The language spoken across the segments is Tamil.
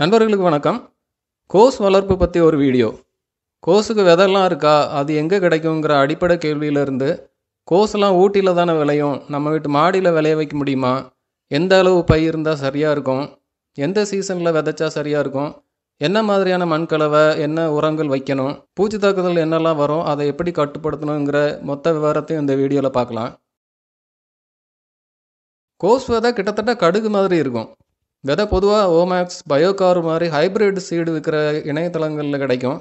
நண்பர்களுக்கு வணக்கம் கோஸ் வளர்ப்பு பற்றி ஒரு வீடியோ கோஸுக்கு விதெல்லாம் இருக்கா அது எங்கே கிடைக்குங்கிற அடிப்படை கேள்வியிலேருந்து கோஸ்லாம் ஊட்டியில் தானே விளையும் நம்ம வீட்டு மாடியில் விளைய வைக்க முடியுமா எந்த அளவு பயிர் இருந்தால் சரியாக இருக்கும் எந்த சீசனில் விதைச்சா சரியாக இருக்கும் என்ன மாதிரியான மண் கலவை என்ன உரங்கள் வைக்கணும் பூச்சி தாக்குதல் என்னெல்லாம் வரும் அதை எப்படி கட்டுப்படுத்தணுங்கிற மொத்த விவரத்தையும் இந்த வீடியோவில் பார்க்கலாம் கோஸ் விதை கிட்டத்தட்ட கடுகு மாதிரி இருக்கும் விதை பொதுவாக ஓமேக்ஸ் பயோகார் மாதிரி ஹைப்ரிட் சீடு விற்கிற இணையதளங்களில் கிடைக்கும்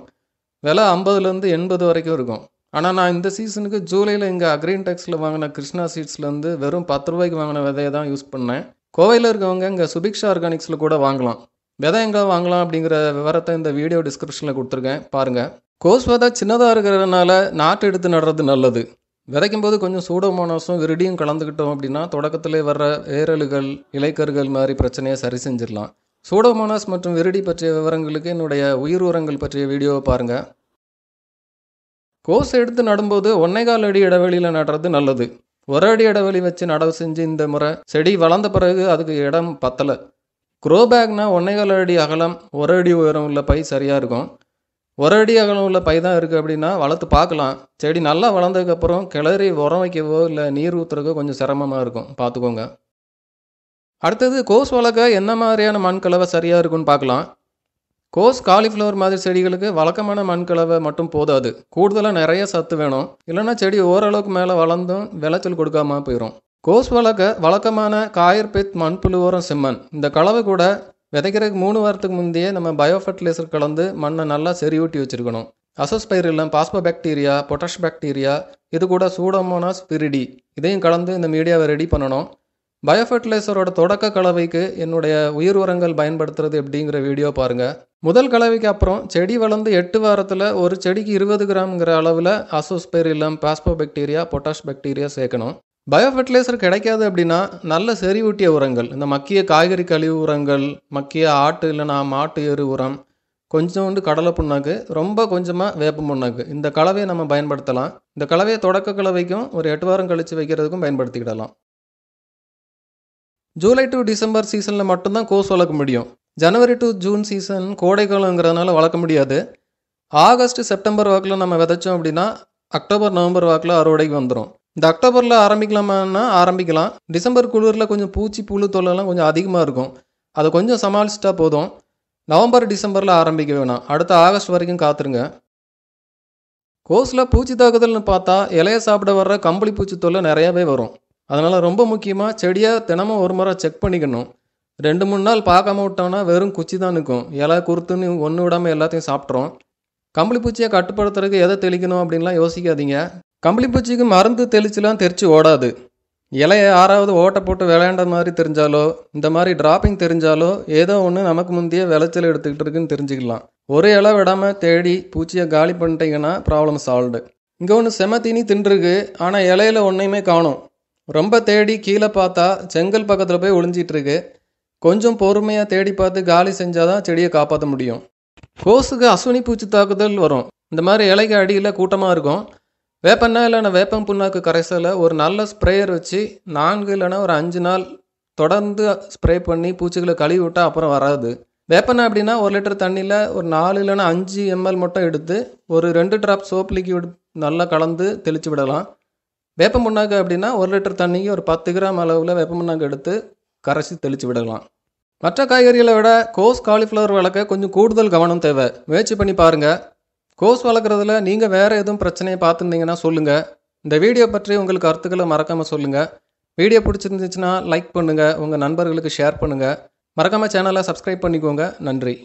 விலை ஐம்பதுலேருந்து எண்பது வரைக்கும் இருக்கும் ஆனால் நான் இந்த சீசனுக்கு ஜூலையில் இங்கே அக்ரீன் டெக்ஸில் வாங்கின கிருஷ்ணா சீட்ஸ்லேருந்து வெறும் பத்து ரூபாய்க்கு வாங்கின விதையை தான் யூஸ் பண்ணேன் கோவையில் இருக்கவங்க இங்கே சுபிக்ஷா ஆர்கானிக்ஸில் கூட வாங்கலாம் விதை எங்கே வாங்கலாம் அப்படிங்கிற விவரத்தை இந்த வீடியோ டிஸ்கிரிப்ஷனில் கொடுத்துருக்கேன் பாருங்கள் கோஸ் விதை சின்னதாக இருக்கிறதுனால நாட்டு எடுத்து நடுறது நல்லது விதைக்கும் போது கொஞ்சம் சூடோமோனாஸும் விருடியும் கலந்துக்கிட்டோம் அப்படின்னா தொடக்கத்திலே வர்ற ஏரலுகள் இலைக்கர்கள் மாதிரி பிரச்சனையை சரி செஞ்சிடலாம் சூடோமோனாஸ் மற்றும் விருடி பற்றிய விவரங்களுக்கு என்னுடைய உயிர் உரங்கள் பற்றிய வீடியோவை பாருங்கள் கோஸ் எடுத்து நடும்போது ஒன்னேகால் அடி இடைவெளியில் நடுறது நல்லது ஒரு அடி இடைவெளி வச்சு நடவு செஞ்சு இந்த முறை செடி வளர்ந்த பிறகு அதுக்கு இடம் பத்தலை குரோபேக்னால் ஒன்னேகால் அடி அகலம் ஒரு அடி உயரம் உள்ள பை சரியாக இருக்கும் ஒரு அடி உள்ள பை தான் இருக்குது அப்படின்னா வளர்த்து பார்க்கலாம் செடி நல்லா வளர்ந்ததுக்கப்புறம் கிளறி உரம் வைக்கவோ இல்லை நீர் ஊற்றுறக்கோ கொஞ்சம் சிரமமாக இருக்கும் பார்த்துக்கோங்க அடுத்தது கோஸ் வளர்க்க என்ன மாதிரியான மண் கலவை சரியாக இருக்குன்னு பார்க்கலாம் கோஸ் காலிஃப்ளவர் மாதிரி செடிகளுக்கு வழக்கமான மண் கலவை மட்டும் போதாது கூடுதலாக நிறைய சத்து வேணும் இல்லைனா செடி ஓரளவுக்கு மேலே வளர்ந்தும் விளைச்சல் கொடுக்காமல் போயிடும் கோஸ் வளர்க்க வழக்கமான காயர்பித் மண்புழு உரம் செம்மண் இந்த கலவை கூட விதைக்கிறதுக்கு மூணு வாரத்துக்கு முந்தையே நம்ம பயோ ஃபர்டிலைசர் கலந்து மண்ணை நல்லா செறியூட்டி வச்சுருக்கணும் Azospirillum phospho bacteria potash bacteria இது கூட சூடமோனாஸ் பிரிடி இதையும் கலந்து இந்த மீடியாவை ரெடி பண்ணணும் பயோஃபர்டிலைசரோட தொடக்க கலவைக்கு என்னுடைய உயிர் உரங்கள் பயன்படுத்துறது எப்படிங்கிற வீடியோ பாருங்கள் முதல் கலவைக்கு அப்புறம் செடி வளர்ந்து எட்டு வாரத்தில் ஒரு செடிக்கு இருபது கிராம்ங்கிற அளவில் Azospirillum phospho bacteria potash bacteria சேர்க்கணும் பயோ ஃபர்டிலைசர் கிடைக்காது அப்படின்னா நல்ல செறிவூட்டிய உரங்கள் இந்த மக்கிய காய்கறி கழிவு உரங்கள் மக்கிய ஆட்டு இல்லைனா மாட்டு எரு உரம் கொஞ்சோண்டு கடலை புண்ணாக்கு ரொம்ப கொஞ்சமாக வேப்ப புண்ணாக்கு இந்த கலவையை நம்ம பயன்படுத்தலாம் இந்த கலவையை தொடக்க கலவைக்கும் ஒரு எட்டு வாரம் கழித்து வைக்கிறதுக்கும் பயன்படுத்திக்கிடலாம் ஜூலை டு டிசம்பர் சீசனில் மட்டும்தான் கோஸ் வளர்க்க முடியும் ஜனவரி டு ஜூன் சீசன் கோடைக்காலங்கிறதுனால வளர்க்க முடியாது ஆகஸ்ட் செப்டம்பர் வாக்கில் நம்ம விதைச்சோம் அப்படின்னா அக்டோபர் நவம்பர் வாக்கில் அறுவடைக்கு வந்துடும் இந்த அக்டோபரில் ஆரம்பிக்கலாமான்னா ஆரம்பிக்கலாம் டிசம்பர் குளிரில் கொஞ்சம் பூச்சி புழு தொல்லெல்லாம் கொஞ்சம் அதிகமாக இருக்கும் அதை கொஞ்சம் சமாளிச்சிட்டா போதும் நவம்பர் டிசம்பரில் ஆரம்பிக்க வேணாம் அடுத்த ஆகஸ்ட் வரைக்கும் காத்துருங்க கோஸில் பூச்சி தாக்குதல்னு பார்த்தா இலையை சாப்பிட வர்ற கம்பளி பூச்சி தொல்லை நிறையாவே வரும் அதனால் ரொம்ப முக்கியமாக செடியாக தினமும் ஒரு முறை செக் பண்ணிக்கணும் ரெண்டு மூணு நாள் பார்க்காம விட்டோம்னா வெறும் குச்சி தான் நிற்கும் இலை குறுத்துன்னு ஒன்று விடாமல் எல்லாத்தையும் சாப்பிட்றோம் கம்பளி பூச்சியை கட்டுப்படுத்துறதுக்கு எதை தெளிக்கணும் அப்படின்லாம் யோசிக்காதீங்க கம்பளிப்பூச்சிக்கு மருந்து தெளிச்சுலாம் தெரிச்சு ஓடாது இலையை ஆறாவது ஓட்டை போட்டு விளையாண்ட மாதிரி தெரிஞ்சாலோ இந்த மாதிரி டிராப்பிங் தெரிஞ்சாலோ ஏதோ ஒன்று நமக்கு முந்தைய விளைச்சல் எடுத்துக்கிட்டு இருக்குன்னு தெரிஞ்சுக்கலாம் ஒரு இலை விடாமல் தேடி பூச்சியை காலி பண்ணிட்டீங்கன்னா ப்ராப்ளம் சால்வ்டு இங்கே ஒன்று செமத்தீனி தின்றுருக்கு ஆனால் இலையில ஒன்றையுமே காணும் ரொம்ப தேடி கீழே பார்த்தா செங்கல் பக்கத்தில் போய் ஒளிஞ்சிட்ருக்கு கொஞ்சம் பொறுமையாக தேடி பார்த்து காலி செஞ்சால் தான் செடியை காப்பாற்ற முடியும் கோஸுக்கு அஸ்வினி பூச்சி தாக்குதல் வரும் இந்த மாதிரி இலைக்கு அடியில் கூட்டமாக இருக்கும் வேப்பண்ணா இல்லைனா வேப்பம் புண்ணாக்கு கரைசலை ஒரு நல்ல ஸ்ப்ரேயர் வச்சு நான்கு இல்லைனா ஒரு அஞ்சு நாள் தொடர்ந்து ஸ்ப்ரே பண்ணி பூச்சிகளை கழுவி விட்டால் அப்புறம் வராது வேப்பெண்ணெய் அப்படின்னா ஒரு லிட்டர் தண்ணியில் ஒரு நாலு இல்லைனா அஞ்சு எம்எல் மட்டும் எடுத்து ஒரு ரெண்டு ட்ராப் சோப் லிக்யூட் நல்லா கலந்து தெளித்து விடலாம் வேப்பம் புண்ணாக்கு அப்படின்னா ஒரு லிட்டர் தண்ணிக்கு ஒரு பத்து கிராம் அளவில் வேப்பம் புண்ணாக்கு எடுத்து கரைச்சி தெளித்து விடலாம் மற்ற காய்கறிகளை விட கோஸ் காலிஃப்ளவர் வளர்க்க கொஞ்சம் கூடுதல் கவனம் தேவை முயற்சி பண்ணி பாருங்கள் கோஸ் வளர்க்குறதுல நீங்கள் வேறு எதுவும் பிரச்சனையை பார்த்துருந்தீங்கன்னா சொல்லுங்கள் இந்த வீடியோ பற்றி உங்களுக்கு கருத்துக்களை மறக்காமல் சொல்லுங்கள் வீடியோ பிடிச்சிருந்துச்சுன்னா லைக் பண்ணுங்கள் உங்கள் நண்பர்களுக்கு ஷேர் பண்ணுங்கள் மறக்காமல் சேனலை சப்ஸ்கிரைப் பண்ணிக்கோங்க நன்றி